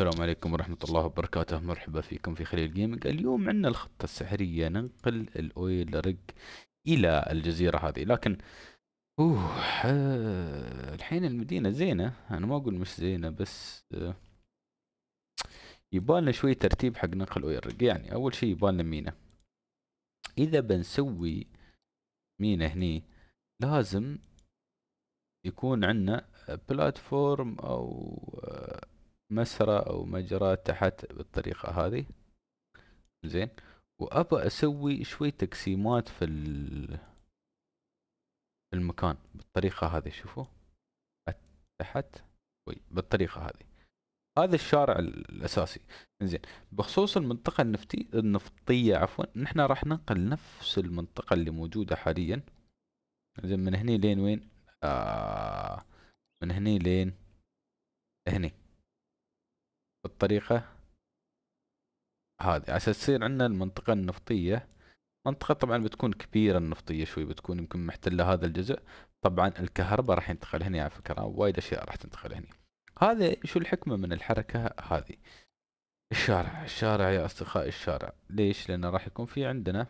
السلام عليكم ورحمة الله وبركاته مرحبا فيكم في خليل جيمنج اليوم عندنا الخطة السحرية ننقل الأويل ريج إلى الجزيرة هذه لكن اوه آه، الحين المدينة زينة انا ما اقول مش زينة بس آه، يبالنا شوي ترتيب حق نقل اويل ريج يعني اول شي يبالنا مينا اذا بنسوي مينا هني لازم يكون عندنا بلاتفورم او آه، مسرى او مجرى تحت بالطريقة هذه زين وابى اسوي شوي تقسيمات في المكان بالطريقة هذه شوفوا تحت بالطريقة هذه هذا الشارع الاساسي زين بخصوص المنطقه النفتي النفطيه عفوا نحن راح ننقل نفس المنطقه اللي موجوده حاليا زين من هني لين وين آه من هني لين هني الطريقة هذه عشان تصير عندنا المنطقة النفطية منطقة طبعا بتكون كبيرة النفطية شوي بتكون يمكن محتلة هذا الجزء طبعا الكهرباء راح ينتقل هنا على فكرة وايد أشياء راح تنتقل هنا هذا شو الحكمة من الحركة هذه الشارع الشارع يا أصدقائي الشارع ليش لأن راح يكون في عندنا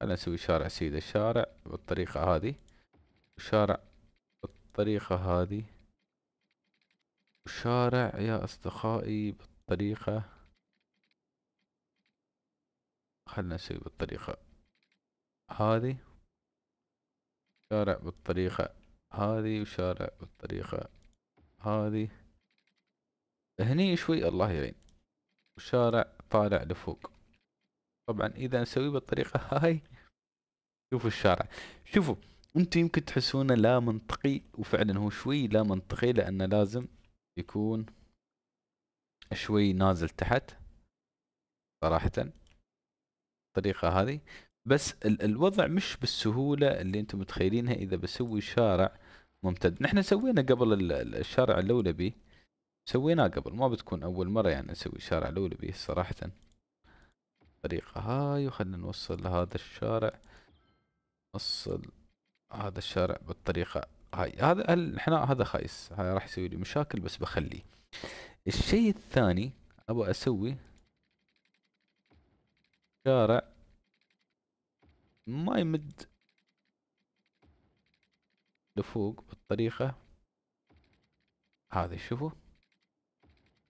خلينا نسوي شارع سيدة الشارع بالطريقة هذه الشارع بالطريقة هذه شارع يا أصدقائي بالطريقة خلنا نسوي بالطريقة هذه شارع بالطريقة هذه وشارع بالطريقة هذه هني شوي الله يعين وشارع طالع لفوق طبعا اذا نسوي بالطريقة هاي شوفوا الشارع شوفوا انتم يمكن تحسونه لا منطقي وفعلا هو شوي لا منطقي لانه لازم يكون شوي نازل تحت صراحة الطريقة هذه بس الوضع مش بالسهولة اللي انتم متخيلينها اذا بسوي شارع ممتد نحن سوينا قبل الشارع اللولبي سويناه قبل ما بتكون اول مرة يعني نسوي شارع لولبي صراحة الطريقة هاي وخلنا نوصل لهذا الشارع نوصل هذا الشارع بالطريقة هاي هذا الحناء هذا خايس هذا راح يسوي لي مشاكل بس بخليه الشيء الثاني ابغى اسوي شارع ما يمد لفوق بالطريقة هذه شوفوا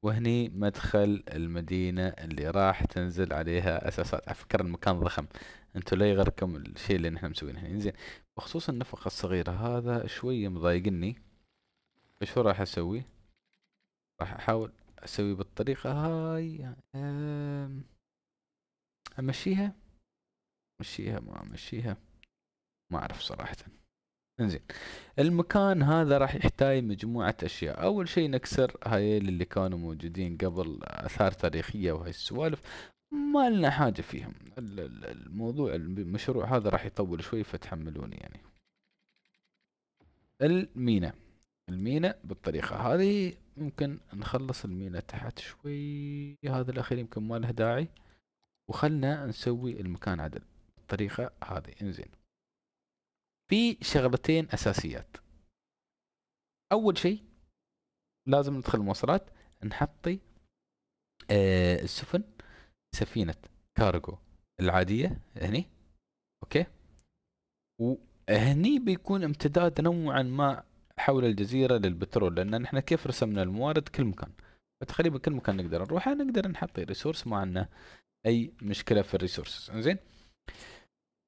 وهني مدخل المدينة اللي راح تنزل عليها أساسات على فكرة المكان ضخم انتوا لا يغركم الشيء اللي نحن مسوينه هنا زين بخصوص النفقة الصغيرة هذا شوية مضايقني فشو راح أسوي راح أحاول أسوي بالطريقة هاي أمشيها أمشيها ما أمشيها ما أعرف صراحةً انزين المكان هذا راح يحتاج مجموعة أشياء أول شيء نكسر هايل اللي كانوا موجودين قبل آثار تاريخية وهاي السوالف ما لنا حاجة فيهم الموضوع المشروع هذا راح يطول شوي فتحملوني يعني المينا المينا بالطريقة هذه ممكن نخلص المينا تحت شوي هذا الأخير يمكن ما له داعي وخلنا نسوي المكان عدل بالطريقة هذه انزين في شغلتين اساسيات اول شيء لازم ندخل المواصلات نحطي آه، السفن سفينه كارغو العاديه هني اوكي وهني بيكون امتداد نوعا ما حول الجزيره للبترول لان نحن كيف رسمنا الموارد كل مكان فتقريبا كل مكان نقدر نروحه نقدر نحط ريسورس ما عندنا اي مشكله في الريسورس زين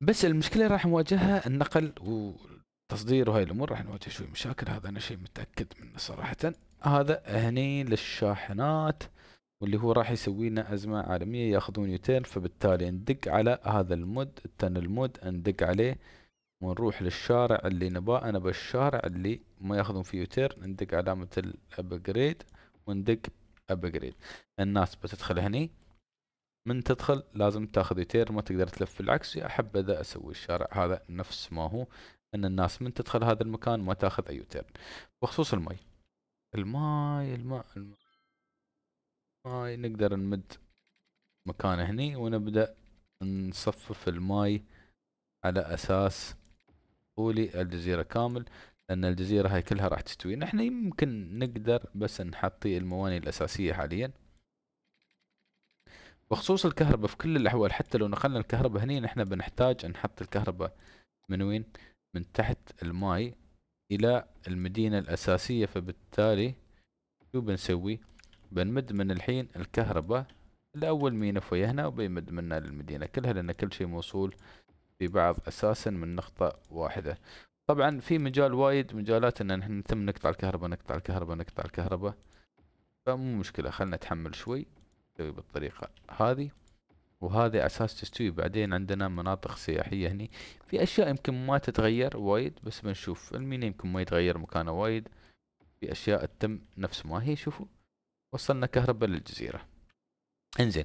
بس المشكله راح نواجهها النقل والتصدير وهاي الامور راح نواجه شوي مشاكل هذا انا شيء متاكد منه صراحه هذا هني للشاحنات واللي هو راح يسوي لنا ازمه عالميه ياخذون يوتيرن فبالتالي ندق على هذا المود التن المود ندق عليه ونروح للشارع اللي نباه انا بالشارع اللي ما ياخذون فيه يوتيرن ندق علامه الابجريد وندق ابجريد الناس بتدخل هني من تدخل لازم تاخذ يتير ما تقدر تلف بالعكس احب اذا اسوي الشارع هذا نفس ما هو ان الناس من تدخل هذا المكان ما تاخذ اي يوتيرن بخصوص المي الماي الماء الماء الماي نقدر نمد مكان هني ونبدأ نصفف الماي على اساس طولي الجزيرة كامل لان الجزيرة هاي كلها راح تستوي نحن يمكن نقدر بس نحطي المواني الاساسية حاليا بخصوص الكهرباء في كل الاحوال حتى لو نقلنا الكهرباء هني نحن بنحتاج نحط الكهرباء من وين من تحت الماي الى المدينة الاساسية فبالتالي شو بنسوي بنمد من الحين الكهرباء لاول مينف فوي هنا وبيمد منا للمدينة كلها لان كل شيء موصول في بعض اساسا من نقطة واحدة طبعا في مجال وايد مجالات ان نحن نتم نقطع الكهرباء نقطع الكهرباء نقطع الكهرباء فمو مشكلة خلنا نتحمل شوي تستوي بالطريقة هذه وهذا اساس تستوي بعدين عندنا مناطق سياحيه هني في اشياء يمكن ما تتغير وايد بس بنشوف المينا يمكن ما يتغير مكانه وايد في اشياء تتم نفس ما هي شوفوا وصلنا كهرباء للجزيره انزين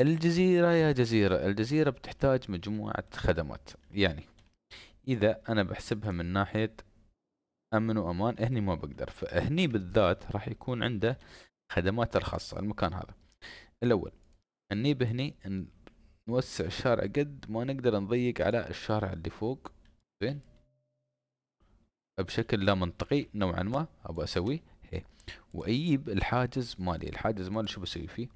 الجزيره يا جزيره الجزيره بتحتاج مجموعه خدمات يعني اذا انا بحسبها من ناحيه امن وامان هني ما بقدر فهني بالذات راح يكون عنده خدمات الخاصه المكان هذا الاول بهني هني نوسع الشارع قد ما نقدر نضيق على الشارع اللي فوق زين بشكل لا منطقي نوعا ما ابى أسوي هي واجيب الحاجز مالي الحاجز مالي شو بسوي فيه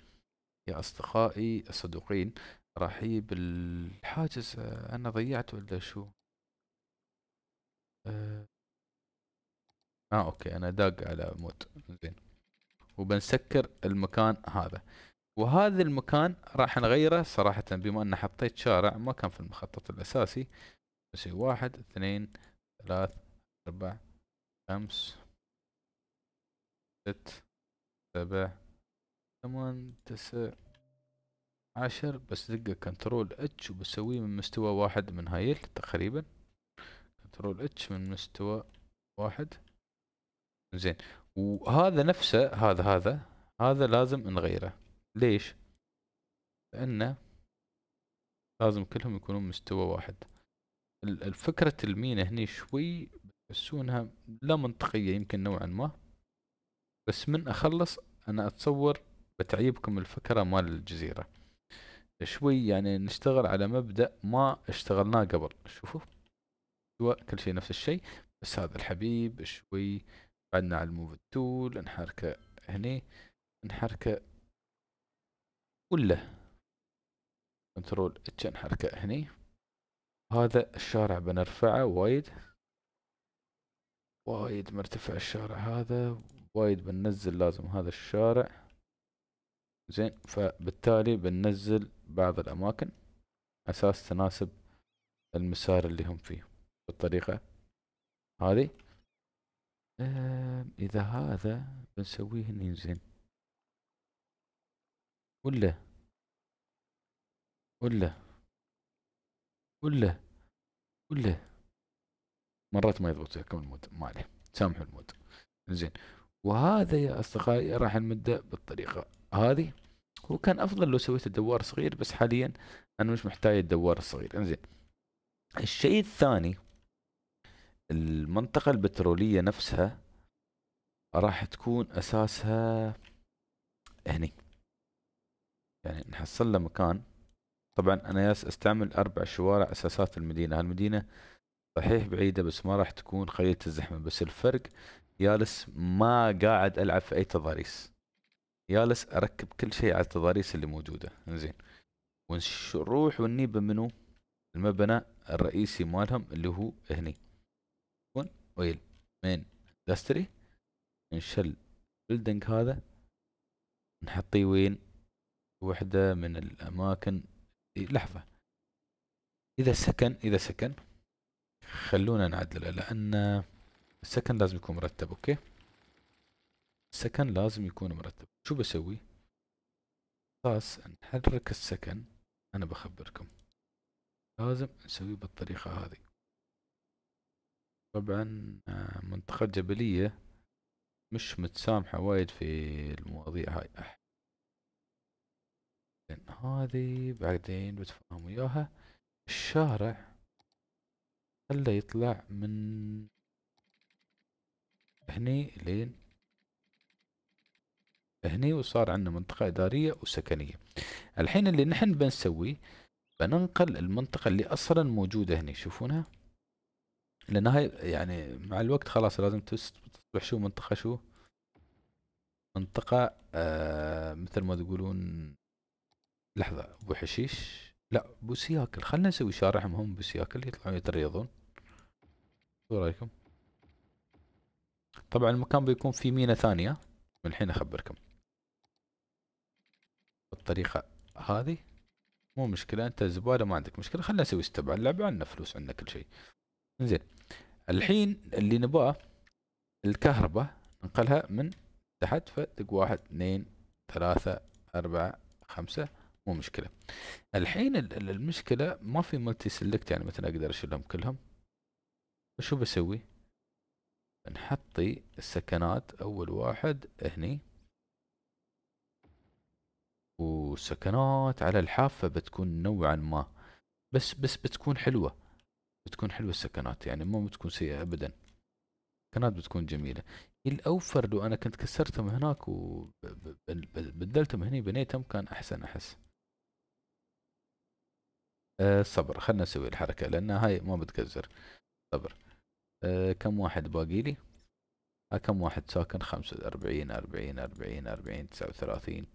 يا اصدقائي الصدوقين راح اجيب الحاجز انا ضيعته ولا شو آه. اه اوكي انا داق على موت زين وبنسكر المكان هذا وهذا المكان راح نغيره صراحة بما ان حطيت شارع ما كان في المخطط الاساسي بسوي واحد اثنين ثلاث اربع خمس ست سبع ثمان تسع عشر بس دقة كنترول اتش وبسويه من مستوى واحد من هايل تقريبا كنترول اتش من مستوى واحد زين وهذا نفسه هذا هذا هذا لازم نغيره ليش؟ لأنه لازم كلهم يكونون مستوى واحد الفكرة المينا هني شوي بتحسونها لا منطقية يمكن نوعا ما بس من أخلص أنا أتصور بتعيبكم الفكرة مال الجزيرة شوي يعني نشتغل على مبدأ ما اشتغلناه قبل شوفوا كل شيء نفس الشيء بس هذا الحبيب شوي بعدنا على الموف تول نحركه هني نحركه كله كنترول اتش نحركه هني هذا الشارع بنرفعه وايد وايد مرتفع الشارع هذا وايد بننزل لازم هذا الشارع زين فبالتالي بننزل بعض الأماكن أساس تناسب المسار اللي هم فيه بالطريقة هذه آه، إذا هذا بنسويه هني زين قول له قول له قول له قول له مرات ما يضبط لكم المود ما عليه سامحوا المود زين وهذا يا اصدقائي راح نمده بالطريقه هذه هو كان افضل لو سويت الدوار صغير بس حاليا انا مش محتاج الدوار الصغير انزين الشيء الثاني المنطقة البترولية نفسها راح تكون اساسها هني يعني نحصل له مكان طبعا انا ياس استعمل اربع شوارع اساسات المدينه هالمدينه صحيح بعيده بس ما راح تكون خليه الزحمه بس الفرق يالس ما قاعد العب في اي تضاريس يالس اركب كل شيء على التضاريس اللي موجوده انزين ونروح ونجيب منو المبنى الرئيسي مالهم اللي هو هني ويل مين دستري نشل بلدنج هذا نحطيه وين وحدة من الأماكن إيه، لحظة إذا سكن إذا سكن خلونا نعدله لأن السكن لازم يكون مرتب أوكي السكن لازم يكون مرتب شو بسوي خلاص نحرك السكن أنا بخبركم لازم نسوي بالطريقة هذه طبعا آه، منطقة جبلية مش متسامحة وايد في المواضيع هاي هذي بعدين بتفاهم وياها الشارع خله يطلع من هني لين هني وصار عندنا منطقة إدارية وسكنية الحين اللي نحن بنسويه بننقل المنطقة اللي أصلا موجودة هني شوفونها لأن هاي يعني مع الوقت خلاص لازم تصبح شو منطقة شو منطقة آه مثل ما تقولون لحظة أبو حشيش لا سياكل خلنا نسوي شارعهم هم سياكل يطلعون يتريضون شو رايكم طبعا المكان بيكون في مينا ثانية من الحين اخبركم بالطريقة هذه مو مشكلة انت زبالة ما عندك مشكلة خلنا نسوي استبع اللعبة عندنا فلوس عندنا كل شيء زين الحين اللي نبغاه الكهرباء ننقلها من تحت فدق واحد اثنين ثلاثة أربعة خمسة مو مشكله الحين المشكله ما في ملتي سيلكت يعني مثلا اقدر اشيلهم كلهم فشو بسوي نحطي السكنات اول واحد هني وسكنات على الحافه بتكون نوعا ما بس بس بتكون حلوه بتكون حلوه السكنات يعني مو بتكون سيئه ابدا السكنات بتكون جميله الاوفر لو انا كنت كسرتهم هناك وبدلتهم هني بنيتهم كان احسن احس أه صبر خلنا نسوي الحركة لأن هاي ما بتكزر صبر أه كم واحد باقي لي ها آه، كم واحد ساكن خمسة أربعين أربعين أربعين أربعين تسعة وثلاثين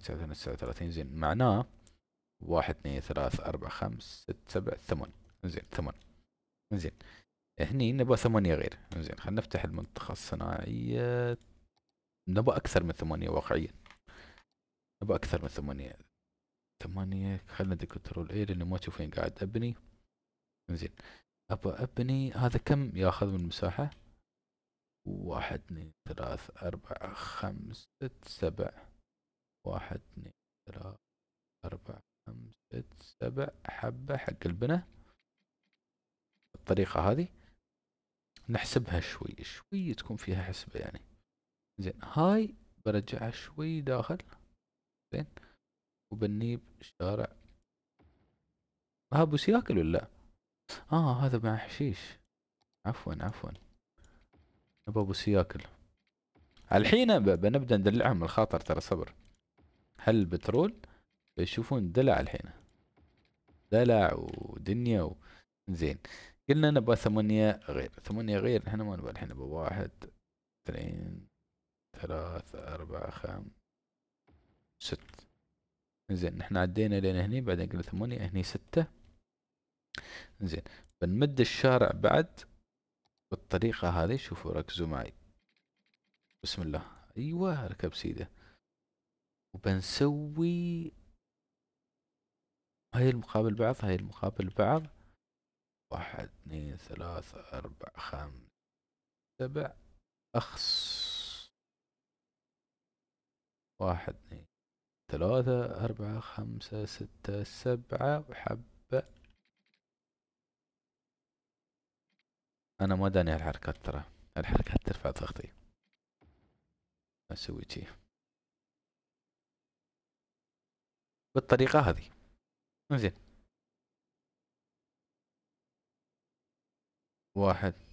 تسعة وثلاثين زين معناه واحد اثنين ثلاث أربعة خمس ست سبع ثمان زين ثمان زين هني نبغى ثمانية غير زين خلنا نفتح المنطقة الصناعية نبغى أكثر من ثمانية واقعيا نبغى أكثر من ثمانية ثمانية خلنا ندي كنترول اي لاني ما تشوفين قاعد ابني زين ابى ابني هذا كم ياخذ من المساحة واحد اثنين ثلاث اربعة خمس ست سبع واحد اثنين ثلاث اربعة خمس ست سبع حبة حق البنا بالطريقة هذه نحسبها شوي شوي تكون فيها حسبة يعني زين هاي برجعها شوي داخل زين وبنيب الشارع ها ابو سياكل ولا لا؟ اه هذا مع حشيش عفوا عفوا نبى ابو سياكل الحين بنبدا ندلعهم الخاطر ترى صبر هل البترول بيشوفون دلع الحين دلع ودنيا و... زين قلنا نبغى ثمانية غير ثمانية غير احنا ما نبغى الحين نبغى واحد اثنين ثلاثة أربعة خمسة ستة زين احنا عدينا لين هني بعدين قلنا ثمانية هني ستة زين بنمد الشارع بعد بالطريقة هذه شوفوا ركزوا معي بسم الله ايوه ركب سيدة وبنسوي هاي المقابل بعض هاي المقابل بعض واحد اثنين ثلاثة أربعة خمسة سبع أخص واحد اثنين ثلاثة أربعة خمسة ستة سبعة وحبة أنا ما داني هالحركات ترى الحركات ترفع ضغطي أسوي شي بالطريقة هذه زين واحد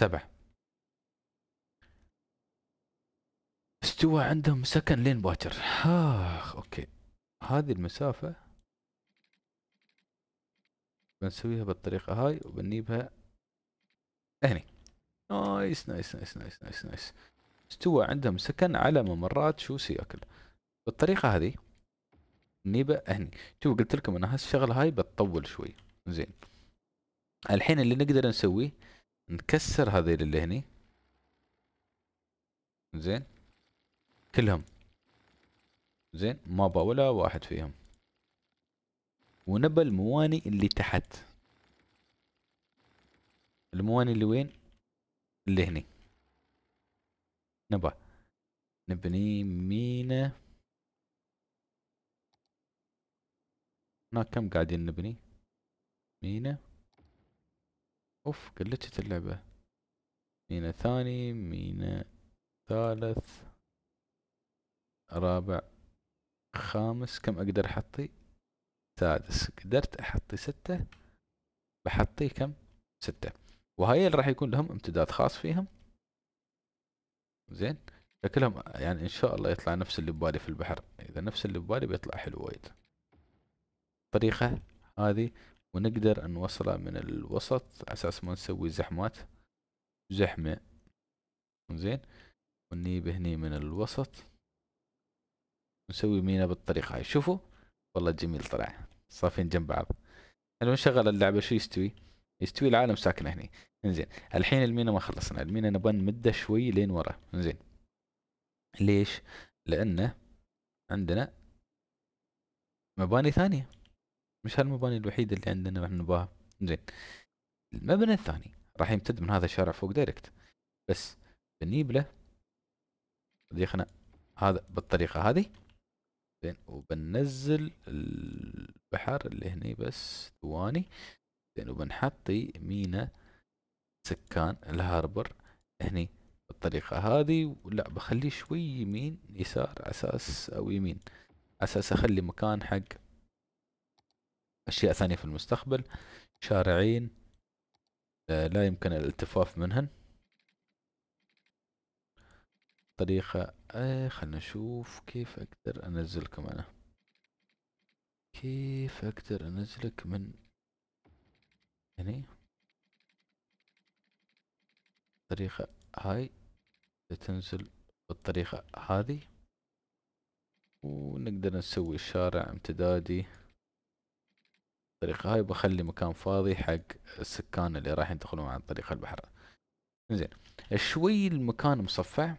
سبعة استوى عندهم سكن لين باكر آخ أوكي هذه المسافة بنسويها بالطريقة هاي وبنجيبها هني نايس نايس نايس نايس نايس نايس استوى عندهم سكن على ممرات شو سياكل بالطريقة هذه نيبة هني شوف قلت لكم ان هالشغلة هاي بتطول شوي زين الحين اللي نقدر نسويه نكسر هذيل اللي هني زين كلهم زين ما با ولا واحد فيهم ونبل المواني اللي تحت المواني اللي وين اللي هني نبى نبني مينا هناك كم قاعدين نبني مينا اوف قلتشت اللعبة مينا ثاني مينا ثالث رابع خامس كم اقدر احطي سادس قدرت احطي ستة بحطي كم ستة وهاي اللي راح يكون لهم امتداد خاص فيهم زين شكلهم يعني ان شاء الله يطلع نفس اللي ببالي في البحر اذا نفس اللي ببالي بيطلع حلو وايد الطريقة هذه ونقدر نوصله من الوسط على اساس ما نسوي زحمات زحمة زين ونجيب هني من الوسط نسوي مينا بالطريقة هاي شوفوا والله جميل طلع صافين جنب بعض لو نشغل اللعبة شو يستوي يستوي العالم ساكن هني انزين الحين المينا ما خلصنا المينا نبغى نمده شوي لين ورا انزين ليش لانه عندنا مباني ثانيه مش هالمباني الوحيده اللي عندنا نحن نباها زين المبنى الثاني راح يمتد من هذا الشارع فوق دايركت بس بنجيب له ضيخنا هذا بالطريقه هذه زين وبننزل البحر اللي هنا بس ثواني زين وبنحطي مينا سكان الهاربر هنا بالطريقه هذه لا بخليه شوي يمين يسار اساس او يمين اساس اخلي مكان حق أشياء ثانية في المستقبل شارعين آه، لا يمكن الالتفاف منهن طريقة آه خلنا نشوف كيف أقدر أنزلكم أنا كيف أقدر أنزلك من هني طريقه هاي تنزل بالطريقة هذه ونقدر نسوي شارع امتدادي الطريقه هاي وبخلي مكان فاضي حق السكان اللي راح ينتقلون عن طريق البحر زين شوي المكان مصفع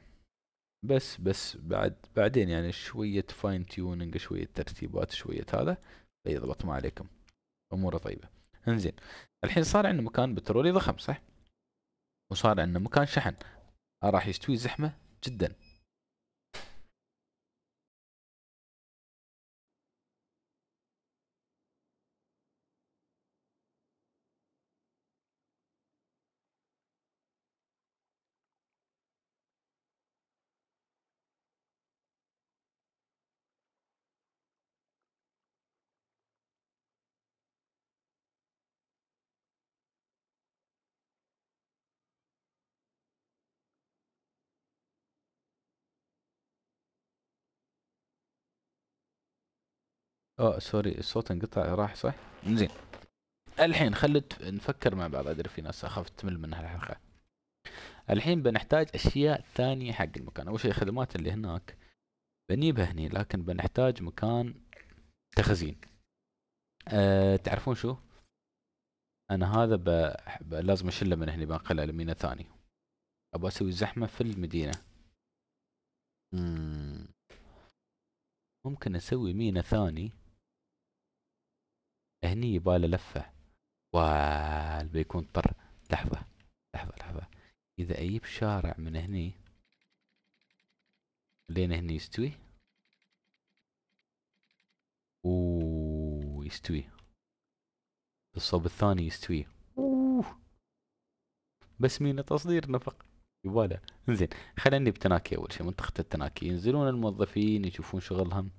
بس بس بعد بعدين يعني شوية فاين تيونينج شوية ترتيبات شوية هذا بيضبط ما عليكم اموره طيبة انزين الحين صار عندنا مكان بترولي ضخم صح وصار عندنا مكان شحن راح يستوي زحمة جدا اه سوري الصوت انقطع راح صح زين الحين خلت نفكر مع بعض ادري في ناس اخاف تمل من هالحلقه الحين بنحتاج اشياء ثانيه حق المكان اول شيء الخدمات اللي هناك بنجيبها هني لكن بنحتاج مكان تخزين أه تعرفون شو انا هذا بحب لازم اشله من هني بنقله لمينا ثاني ابغى اسوي زحمه في المدينه ممكن اسوي مينا ثاني هني يباله لفه وال بيكون طر لحظه لحظه لحظه اذا اجيب شارع من هني لين هني يستوي اوه يستوي الصوب الثاني يستوي اوه بس مين تصدير نفق يباله انزين خليني بتناكي اول شيء منطقه التناكي ينزلون الموظفين يشوفون شغلهم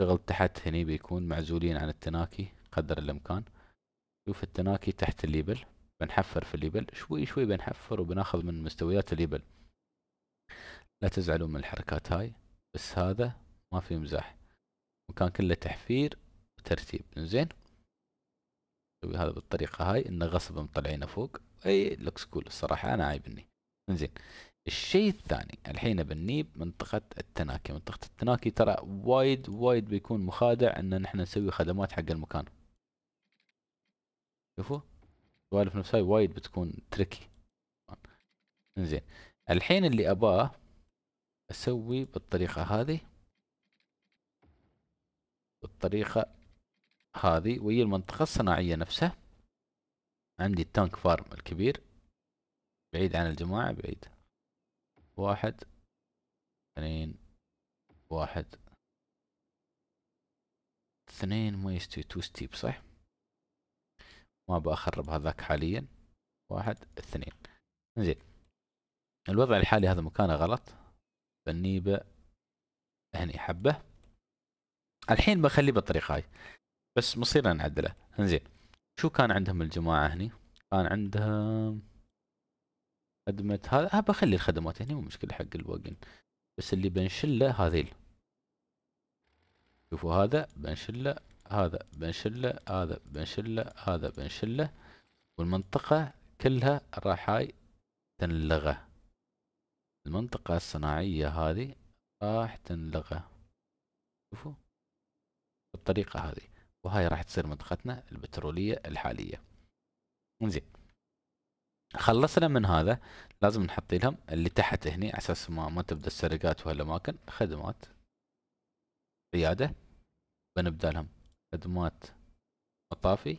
شغل تحت هني بيكون معزولين عن التناكي قدر الامكان شوف التناكي تحت الليبل بنحفر في الليبل شوي شوي بنحفر وبناخذ من مستويات الليبل لا تزعلوا من الحركات هاي بس هذا ما في مزاح مكان كله تحفير وترتيب زين نسوي هذا بالطريقة هاي انه غصب مطلعينه فوق اي لوكس كول الصراحة انا عايبني زين الشيء الثاني الحين بنيب منطقة التناكي منطقة التناكي ترى وايد وايد بيكون مخادع ان نحن نسوي خدمات حق المكان شوفوا سوالف نفسها وايد بتكون تريكي انزين الحين اللي اباه اسوي بالطريقه هذه بالطريقه هذه وهي المنطقه الصناعيه نفسها عندي التانك فارم الكبير بعيد عن الجماعه بعيد واحد اثنين واحد اثنين ما يستوي تو ستيب صح ما بأخرب هذاك حاليا واحد اثنين زين الوضع الحالي هذا مكانه غلط بنيبه هني حبة الحين بخليه بالطريقة هاي بس مصيرنا نعدله انزين شو كان عندهم الجماعة هني كان عندهم خدمة هذا آه، بخلي الخدمات هني مو مشكلة حق الوقن بس اللي بنشله هذيل شوفوا هذا بنشله هذا بنشله هذا بنشله هذا بنشله والمنطقة كلها راح هاي تنلغى المنطقة الصناعية هذه راح تنلغى شوفوا بالطريقة هذه وهاي راح تصير منطقتنا البترولية الحالية انزين خلصنا من هذا لازم نحط لهم اللي تحت هني على اساس ما, ما تبدا السرقات وهالاماكن خدمات عياده بنبدا لهم خدمات مطافي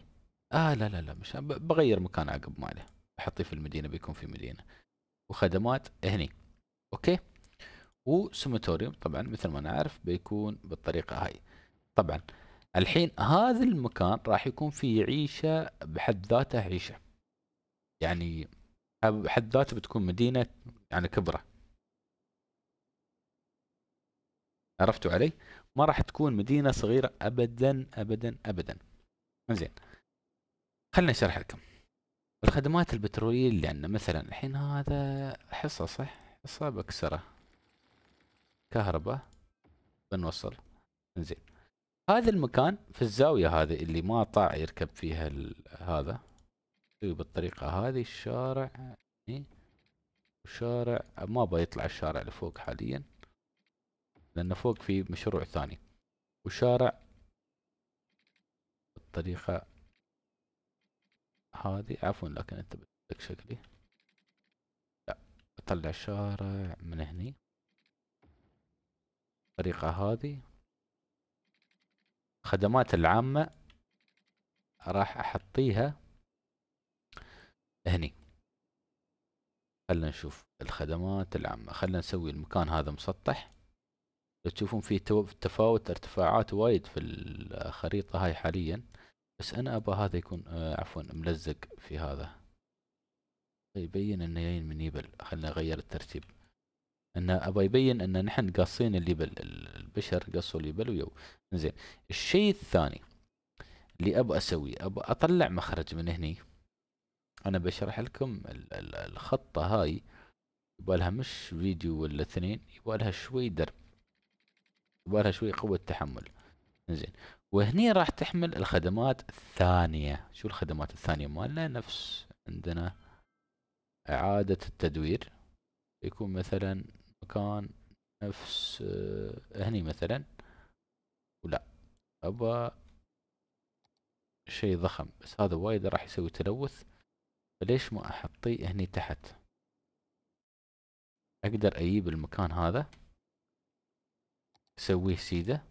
اه لا لا لا مش بغير مكان عقب ما عليه بحطيه في المدينه بيكون في مدينه وخدمات هني اوكي وسماتوريوم طبعا مثل ما انا بيكون بالطريقه هاي طبعا الحين هذا المكان راح يكون فيه عيشه بحد ذاته عيشه يعني بحد ذاته بتكون مدينه يعني كبره عرفتوا علي ما راح تكون مدينه صغيره ابدا ابدا ابدا زين خلنا اشرح لكم الخدمات البتروليه اللي عندنا مثلا الحين هذا حصه صح حصه بكسره كهرباء بنوصل زين هذا المكان في الزاويه هذه اللي ما طاع يركب فيها هذا بالطريقه هذه الشارع وشارع إيه. ما بيطلع الشارع لفوق حاليا لأن فوق في مشروع ثاني وشارع بالطريقة هذه عفوا لكن انت بدك شكلي لا اطلع شارع من هني الطريقة هذه الخدمات العامة راح احطيها هني خلنا نشوف الخدمات العامة خلنا نسوي المكان هذا مسطح تشوفون في تفاوت ارتفاعات وايد في الخريطة هاي حاليا بس انا ابى هذا يكون آه، عفوا ملزق في هذا يبين انه جايين من يبل خلنا نغير الترتيب انه ابى يبين ان نحن قاصين اليبل البشر قصوا اليبل ويو زين الشيء الثاني اللي ابى اسويه ابى اطلع مخرج من هني انا بشرح لكم الخطه هاي يبالها مش فيديو ولا اثنين يبالها شوي درب يبغى لها شوي قوه تحمل زين وهني راح تحمل الخدمات الثانيه شو الخدمات الثانيه مالنا نفس عندنا اعاده التدوير يكون مثلا مكان نفس آه، هني مثلا ولا أبا شيء ضخم بس هذا وايد راح يسوي تلوث فليش ما احطيه هني تحت اقدر اجيب المكان هذا سويه سيده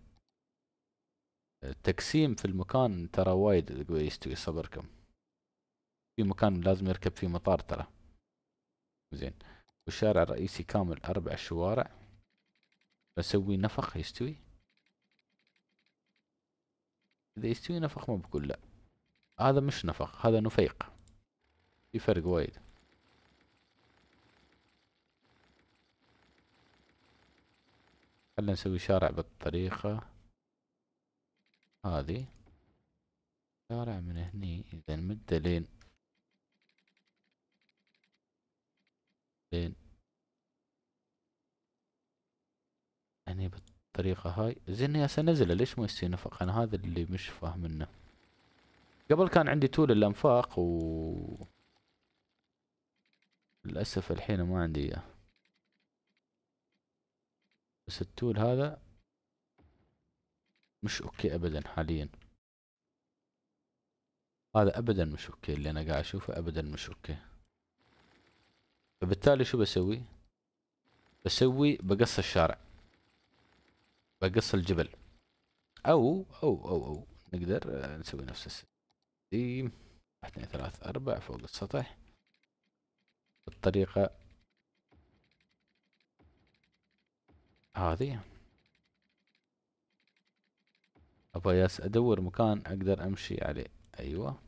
التقسيم آه، في المكان ترى وايد يستوي صبركم في مكان لازم يركب فيه مطار ترى زين والشارع الرئيسي كامل اربع شوارع بسوي نفق يستوي اذا يستوي نفق ما بقول لا هذا مش نفق هذا نفيق في فرق وايد خلينا نسوي شارع بالطريقة هذه شارع من هني إذا مدة لين لين يعني بالطريقة هاي زين يا نزله ليش ما يصير نفق أنا هذا اللي مش فاهم منه قبل كان عندي طول الأنفاق و للأسف الحين ما عندي إياه بس التول هذا مش اوكي ابدا حاليا هذا ابدا مش اوكي اللي انا قاعد اشوفه ابدا مش اوكي فبالتالي شو بسوي بسوي بقص الشارع بقص الجبل او او او او نقدر نسوي نفس السيستم واحد اثنين ثلاث اربع فوق السطح بالطريقة هذه ابا ياس ادور مكان اقدر امشي عليه ايوه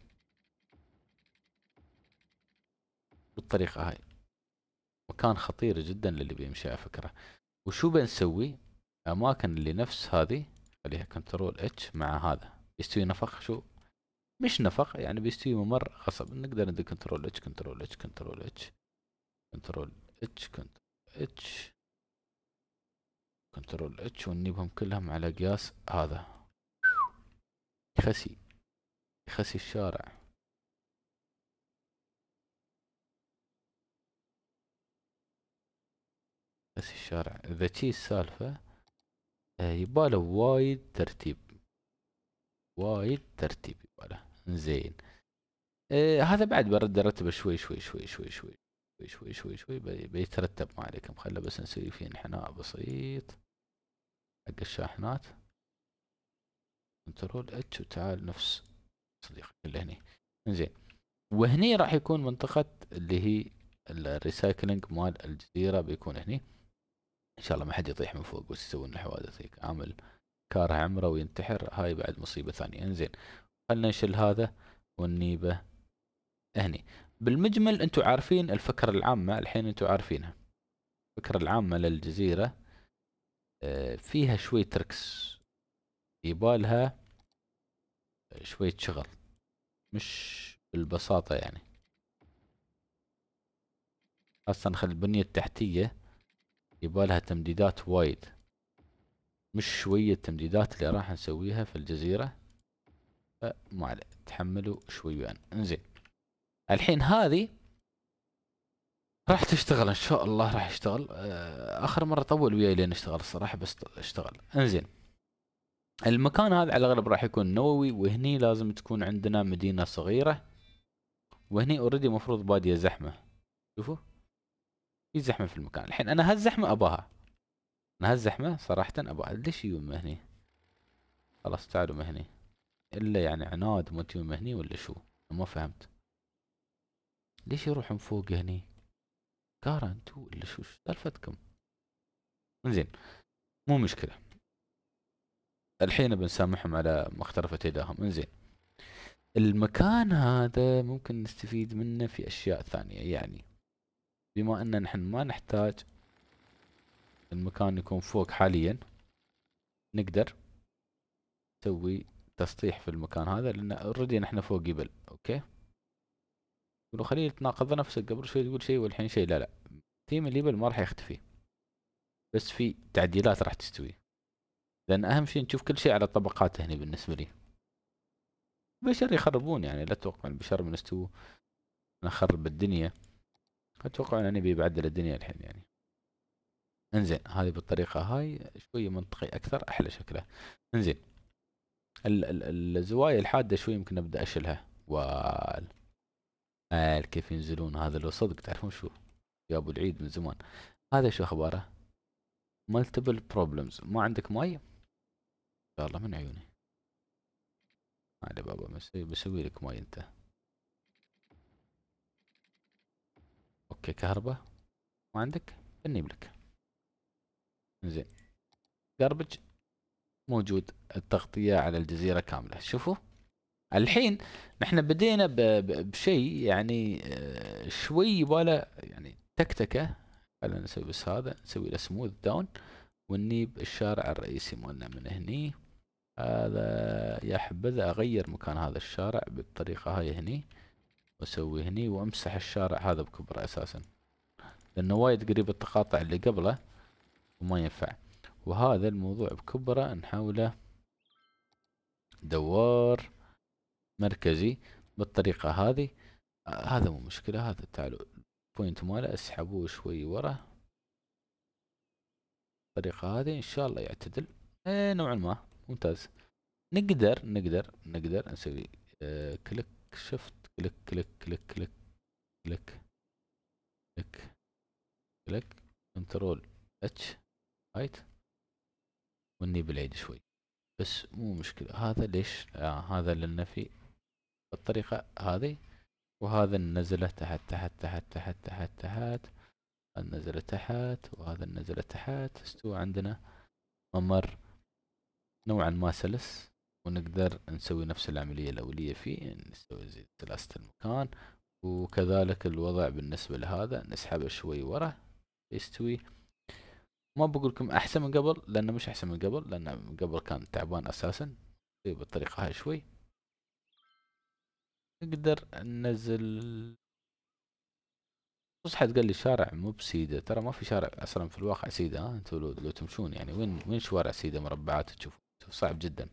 بالطريقة هاي مكان خطير جدا للي بيمشي على فكرة وشو بنسوي اماكن اللي نفس هذه خليها كنترول اتش مع هذا بيستوي نفق شو مش نفق يعني بيستوي ممر خصب نقدر ندي كنترول اتش كنترول اتش كنترول اتش كنترول اتش كنترول اتش كنترول اتش ونجيبهم كلهم على قياس هذا خسي خسي الشارع بس الشارع اذا شي السالفة آه، يباله وايد ترتيب وايد ترتيب يباله زين آه هذا بعد برد ارتبه شوي شوي شوي شوي شوي شوي شوي شوي, شوي بيترتب ما عليكم خله بس نسوي فيه انحناء بسيط حق الشاحنات كنترول اتش وتعال نفس صديقك اللي هني زين وهني راح يكون منطقة اللي هي الريسايكلينج مال الجزيرة بيكون هني ان شاء الله ما حد يطيح من فوق بس يسوون لنا حوادث هيك عامل كاره عمره وينتحر هاي بعد مصيبة ثانية انزين خلنا نشيل هذا والنيبة هني بالمجمل انتم عارفين الفكرة العامة الحين انتم عارفينها الفكرة العامة للجزيرة فيها شوية تركس يبالها شوية شغل مش بالبساطة يعني خاصة خل البنية التحتية يبالها تمديدات وايد مش شوية تمديدات اللي راح نسويها في الجزيرة فما عليه تحملوا شوي انزين الحين هذه راح تشتغل ان شاء الله راح يشتغل آه، اخر مره طول وياي لين اشتغل الصراحه بس اشتغل انزين المكان هذا على الاغلب راح يكون نووي وهني لازم تكون عندنا مدينه صغيره وهني اوريدي مفروض باديه زحمه شوفوا في زحمه في المكان الحين انا هالزحمه اباها انا هالزحمه صراحه اباها ليش يوم هني خلاص تعالوا هني الا يعني عناد مو هني ولا شو ما فهمت ليش يروحون فوق هني كهرة انتو اللي شو سالفتكم زين مو مشكلة الحين بنسامحهم على ما اختلفت يداهم انزين المكان هذا ممكن نستفيد منه في اشياء ثانية يعني بما ان نحن ما نحتاج المكان يكون فوق حاليا نقدر نسوي تسطيح في المكان هذا لان اوريدي نحن فوق جبل اوكي يقولوا خليه يتناقض نفسك قبل شوي تقول شيء والحين شيء لا لا تيم الليبل ما راح يختفي بس في تعديلات راح تستوي لان اهم شيء نشوف كل شيء على الطبقات هنا بالنسبه لي البشر يخربون يعني لا تتوقع البشر من استو نخرب الدنيا اتوقع اني انا بعدل الدنيا الحين يعني انزين هذه بالطريقه هاي شويه منطقي اكثر احلى شكله انزين الزوايا الحاده شوي يمكن ابدا اشيلها وال آل كيف ينزلون هذا لو صدق تعرفون شو جابوا العيد من زمان هذا شو اخباره مالتيبل بروبلمز ما عندك ماي ان شاء الله من عيوني على بابا بسوي لك ماي انت اوكي كهرباء ما عندك بنجيب لك زين جاربج موجود التغطية على الجزيرة كاملة شوفوا الحين نحن بدينا بشيء يعني آه، شوي ولا يعني تكتكه خلينا نسوي بس هذا نسوي له سموث داون ونجيب الشارع الرئيسي مالنا من هني هذا يا حبذا اغير مكان هذا الشارع بالطريقه هاي هني واسوي هني وامسح الشارع هذا بكبره اساسا لانه وايد قريب التقاطع اللي قبله وما ينفع وهذا الموضوع بكبره نحاوله دوار مركزي بالطريقة هذه آه هذا مو مشكلة هذا تعالوا بوينت ماله اسحبوه شوي ورا الطريقة هذه ان شاء الله يعتدل آه نوعا ما ممتاز نقدر نقدر نقدر نسوي آه كليك شفت كليك كليك كليك كليك كليك كليك كليك كنترول اتش رايت وني بالعيد شوي بس مو مشكلة هذا ليش آه هذا لانه في بالطريقة هذه وهذا النزلة تحت تحت تحت تحت تحت تحت النزلة تحت وهذا النزلة تحت استوى عندنا ممر نوعا ما سلس ونقدر نسوي نفس العملية الأولية فيه نسوي زي سلاسة المكان وكذلك الوضع بالنسبة لهذا نسحبه شوي ورا يستوي ما بقول لكم احسن من قبل لانه مش احسن من قبل لانه من قبل كان تعبان اساسا طيب، بالطريقه هاي شوي نقدر ننزل بص حد قال لي شارع مو بسيدة ترى ما في شارع اصلا في الواقع سيدة ها انتوا لو, لو تمشون يعني وين وين شوارع سيدة مربعات تشوف صعب جدا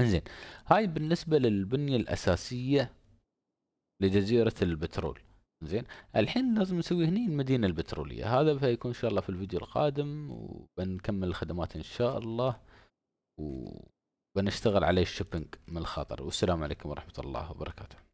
انزين هاي بالنسبة للبنية الاساسية لجزيرة البترول زين الحين لازم نسوي هني المدينة البترولية هذا بيكون ان شاء الله في الفيديو القادم وبنكمل الخدمات ان شاء الله و بنشتغل عليه الشيبنج من الخطر والسلام عليكم ورحمة الله وبركاته